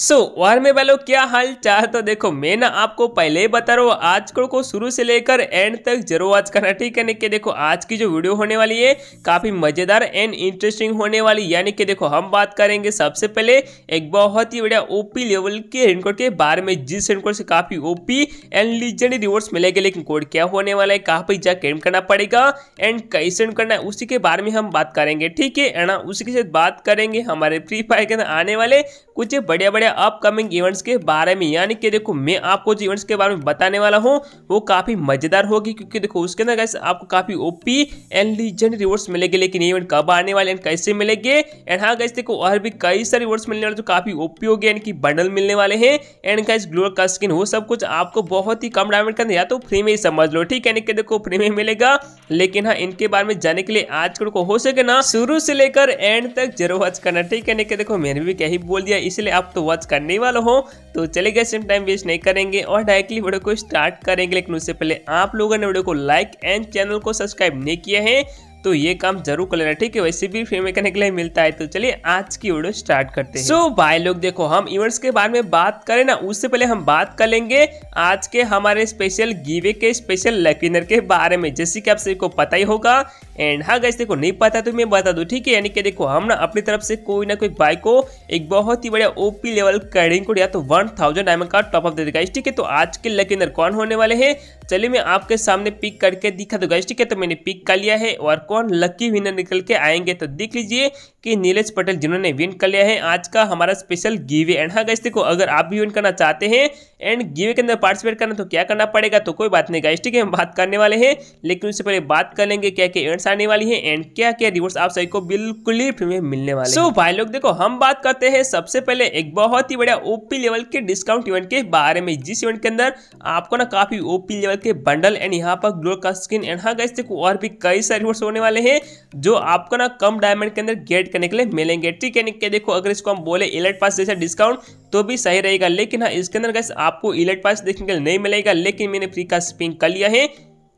सो so, वार में Balor क्या हाल चाह तो देखो मैं ना आपको पहले ही बता रहा हूँ आज को शुरू से लेकर एंड तक जरूर आज करना ठीक है ना कि देखो आज की जो वीडियो होने वाली है काफ़ी मज़ेदार एंड इंटरेस्टिंग होने वाली यानी कि देखो हम बात करेंगे सबसे पहले एक बहुत ही बढ़िया ओपी लेवल के रेनकोड के बारे में जिस रेनकोड से काफ़ी ओपी एंड लीजेंड रिवॉर्ड्स मिलेगा लेकिन कोड क्या होने वाला है कहाँ पर जा कैम करना पड़ेगा एंड कैसे करना है उसी के बारे में हम बात करेंगे ठीक है ना उसी के साथ बात करेंगे हमारे फ्री फायर के अंदर आने वाले कुछ बढ़िया हैं अपकमिंग इवेंट्स के बारे में यानी कि देखो मैं आपको जो इवेंट्स के बारे में बताने वाला हूँ वो काफ़ी मज़ेदार होगी क्योंकि देखो उसके अंदर कैसे आपको काफ़ी ओपी एंड लीजेंड रिवॉर्ड्स मिलेंगे लेकिन इवेंट कब आने वाले एंड कैसे मिलेंगे एंड हाँ कैसे देखो और भी कई सारे रिवॉर्ड्स मिलने वाले जो काफ़ी ओपी हो गए यानी कि बंडल मिलने वाले हैं एंड कैसे ग्लोअर का स्किन वो सब कुछ आपको बहुत ही कम डायमंड करने या तो फ्री में ही समझ लो ठीक है यानी कि देखो फ्री में मिलेगा लेकिन हाँ इनके बारे में जाने के लिए आज को हो सके ना शुरू से लेकर एंड तक जरूर वॉच करना ठीक है यानी कि देखो मैंने भी क्या ही बोल दिया इसलिए आप तो आज करने वाला हूँ तो चले गए सिम टाइम वेस्ट नहीं करेंगे और डायरेक्टली वीडियो को स्टार्ट करेंगे लेकिन उससे पहले आप लोगों ने वीडियो को लाइक एंड चैनल को सब्सक्राइब नहीं किया है तो ये काम जरूर कर लेना ठीक है वैसे भी फ्री में करने के लिए मिलता है तो चलिए आज की वीडियो स्टार्ट करते हैं सो so, भाई लोग देखो हम इवेंट्स के बारे में बात करें ना उससे पहले हम बात कर लेंगे आज के हमारे स्पेशल गीवे के स्पेशल लकीनर के बारे में जैसे कि आप सभी को पता ही होगा एंड हाँ गाइस देखो नहीं पता तो मैं बता दू ठीक है यानी कि देखो हम ना अपनी तरफ से कोई ना कोई बाइक को एक बहुत ही बढ़िया ओपी लेवल कैडिंग को या तो वन थाउजेंड डायमंड का टॉपअप दे देगा ठीक है तो आज के लकी अंदर कौन होने वाले हैं चलिए मैं आपके सामने पिक करके दिखा दूंगा ठीक है तो मैंने पिक कर लिया है और कौन लकी विनर निकल के आएंगे तो देख लीजिए कि नीलेष पटेल जिन्होंने विन कर लिया है आज का हमारा स्पेशल गिवे एंड हाँ गाइस देखो अगर आप भी विन करना चाहते हैं एंड गिवे के अंदर पार्टिसिपेट करना तो क्या करना पड़ेगा तो कोई बात नहीं गाइस ठीक है हम बात करने वाले हैं लेकिन उससे पहले बात कर लेंगे क्या कि एंड आने वाली है एंड क्या क्या रिवॉर्ड आप सभी को बिल्कुल ही फ्री में मिलने वाले सो so, भाई लोग देखो हम बात करते हैं सबसे पहले एक बहुत ही बढ़िया ओपी लेवल के डिस्काउंट इवेंट के बारे में जिस इवेंट के अंदर आपको ना काफी ओपी लेवल के बंडल एंड यहाँ पर ग्लो का स्किन एंड हाँ गैस देखो और भी कई सारे रिवॉर्ड्स होने वाले हैं जो आपको ना कम डायमंड के अंदर गेट करने के लिए मिलेंगे ठीक है निक देखो अगर इसको हम बोले इलेट पास जैसे डिस्काउंट तो भी सही रहेगा लेकिन हाँ इसके अंदर गैस आपको इलेट पास देखने के लिए नहीं मिलेगा लेकिन मैंने फ्री का स्पिंग कर लिया है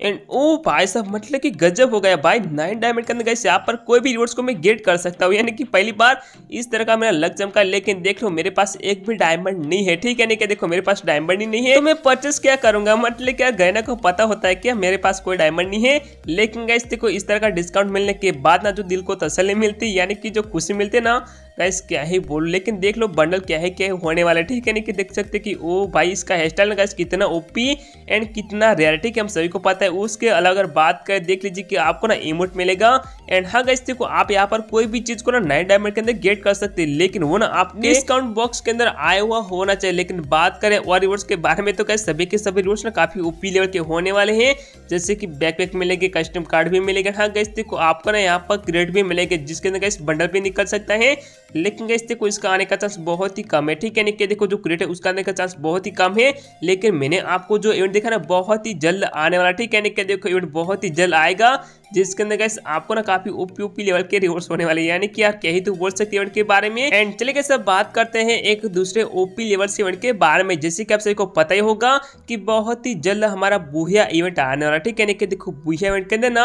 एंड ओ oh, भाई साहब मतलब कि गजब हो गया भाई नाइन डायमंड के अंदर गए यहाँ पर कोई भी रिवॉर्ड्स को मैं गेट कर सकता हूँ यानी कि पहली बार इस तरह का मेरा लग चमका लेकिन देख लो मेरे पास एक भी डायमंड नहीं है ठीक है नहीं क्या देखो मेरे पास डायमंड ही नहीं है तो मैं परचेस क्या करूंगा मतलब क्या गहना को पता होता है क्या मेरे पास कोई डायमंड नहीं है लेकिन गए देखो इस तरह का डिस्काउंट मिलने के बाद ना जो दिल को तसली मिलती यानी कि जो खुशी मिलती ना गाइस क्या ही बोल लेकिन देख लो बंडल क्या है क्या है होने वाला है ठीक है नहीं कि देख सकते कि ओ भाई इसका हेयर स्टाइल गाइस कितना ओपी एंड कितना रियलिटी कि हम सभी को पता है उसके अलावा अगर बात करें देख लीजिए कि आपको ना इमोट मिलेगा एंड हाँ गाइस देखो आप यहाँ पर कोई भी चीज़ को ना नाइन डायमंड के अंदर गेट कर सकते हैं लेकिन वो ना आपके डिस्काउंट बॉक्स के अंदर आया हुआ होना चाहिए लेकिन बात करें और रिवॉर्ड्स के बारे में तो गाइस सभी के सभी रिवॉर्ड्स ना काफ़ी ओपी लेवल के होने वाले हैं जैसे कि बैकपैक मिलेगी कस्टम कार्ड भी मिलेगा हाँ गैस देखो आपको ना यहाँ पर क्रेड भी मिलेगा जिसके अंदर गैस बंडल भी निकल सकता है लेकिन गैस देखो इसका आने का चांस बहुत ही कम है ठीक है निके देखो जो क्रेडिट है उसका आने का चांस बहुत ही कम है लेकिन मैंने आपको जो इवेंट देखा ना बहुत ही जल्द आने वाला ठीक है निके देखो इवेंट बहुत ही जल्द आएगा जिसके अंदर गैस आपको ना काफी ओपी लेवल के रिवर्स होने वाले यानी कि आप क्या ही तो बोल सकते हैं के बारे में एंड चले गए सब बात करते हैं एक दूसरे ओपी लेवल इवेंट के बारे में जैसे कि आप सभी को पता ही होगा कि बहुत ही जल्द हमारा बुहिया इवेंट आने वाला ठीक है देखो बुहिया इवेंट के अंदर ना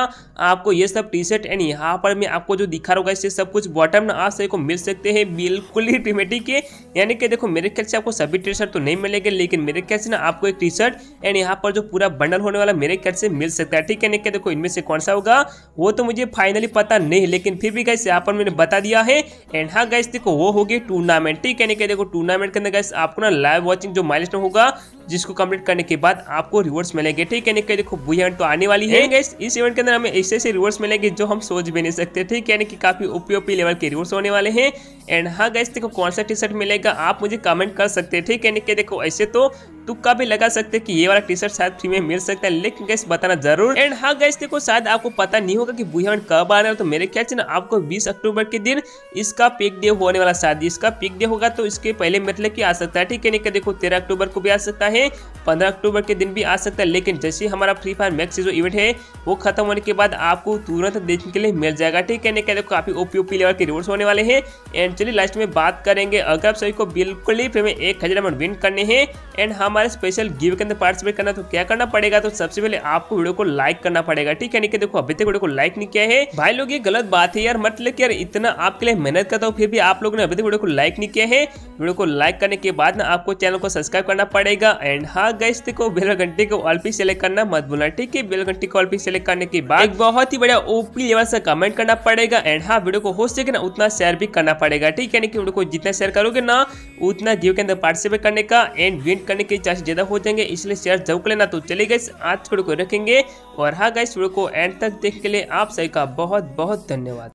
आपको ये सब टी शर्ट एंड यहाँ पर मैं आपको जो दिखा रहा हूँ इससे सब कुछ बॉटम ना आप सभी को मिल सकते हैं बिल्कुल ही टीमेटिक यानी कि देखो मेरे ख्याल से आपको सभी टी शर्ट तो नहीं मिलेगा लेकिन मेरे ख्याल से ना आपको एक टी शर्ट एंड यहाँ पर जो पूरा बंडल होने वाला मेरे ख्याल से मिल सकता है ठीक है देखो इनमें से कौन सा होगा होगा वो तो मुझे फाइनली पता नहीं लेकिन फिर भी गैस यहाँ पर मैंने बता दिया है एंड हाँ गैस देखो वो होगी टूर्नामेंट ठीक है देखो टूर्नामेंट के अंदर गैस आपको ना लाइव वॉचिंग जो माइलस्टोन होगा जिसको कंप्लीट करने के बाद आपको रिवर्स मिलेंगे ठीक है नहीं देखो इवेंट तो आने वाली है गैस इस इवेंट के अंदर हमें ऐसे ऐसे रिवर्स मिलेंगे जो हम सोच भी नहीं सकते ठीक है कि काफी ओपीओपी लेवल के रिवर्स होने वाले हैं एंड हाँ गैस देखो कौन सा टी शर्ट मिलेगा आप मुझे कमेंट कर सकते हैं ठीक है नहीं देखो ऐसे तो तुक्का भी लगा सकते हैं कि ये वाला टी शर्ट शायद फ्री में मिल सकता है लेकिन गैस बताना जरूर एंड हाँ गैस देखो शायद आपको पता नहीं होगा कि बुढ़िया कब आ रहा है तो मेरे ख्याल से ना आपको 20 अक्टूबर के दिन इसका पिक डे होने वाला शायद इसका पिक डे होगा तो इसके पहले मतलब की आ सकता है ठीक है नहीं देखो तेरह अक्टूबर को भी आ सकता है पंद्रह अक्टूबर के दिन भी आ सकता है लेकिन जैसे हमारा फ्री फायर मैक्स जो इवेंट है वो खत्म होने के बाद आपको तुरंत देखने के लिए मिल जाएगा ठीक है नहीं देखो काफी ओपी ओपी लेवल के रिवॉर्ड्स होने वाले हैं एंड चलिए लास्ट में बात करेंगे अगर आप सभी को बिल्कुल ही फिर में एक हजार अमाउंट विन करने हैं एंड हम हाँ, हमारे स्पेशल गिव के अंदर पार्टिसिपेट करना तो क्या करना पड़ेगा तो सबसे पहले आपको वीडियो को लाइक करना पड़ेगा ठीक है नहीं देखो अभी तक वीडियो को लाइक नहीं किया है भाई लोग ये गलत बात है यार मतलब यार इतना आपके लिए मेहनत करता हूँ फिर भी आप लोगों ने अभी तक वीडियो को लाइक नहीं किया है वीडियो को लाइक करने के बाद ना आपको चैनल को सब्सक्राइब करना पड़ेगा एंड हाँ गैस को बेल घंटी को ऑल पी सेलेक्ट करना मत भूलना ठीक है बेल घंटी को ऑल पी सेलेक्ट करने के बाद बहुत ही बड़ा ओपी लेवल से कमेंट करना पड़ेगा एंड हाँ वीडियो को हो सके ना उतना शेयर भी करना पड़ेगा ठीक है ना कि वीडियो को जितना शेयर करोगे ना उतना गिव के अंदर पार्टिसिपेट करने का एंड विन करने के चार्ज ज़्यादा हो जाएंगे इसलिए शेयर जरूर कर लेना तो चलिए गए आज छोड़ को रखेंगे और हाँ गए छोड़ को एंड तक देख के लिए आप सभी का बहुत बहुत धन्यवाद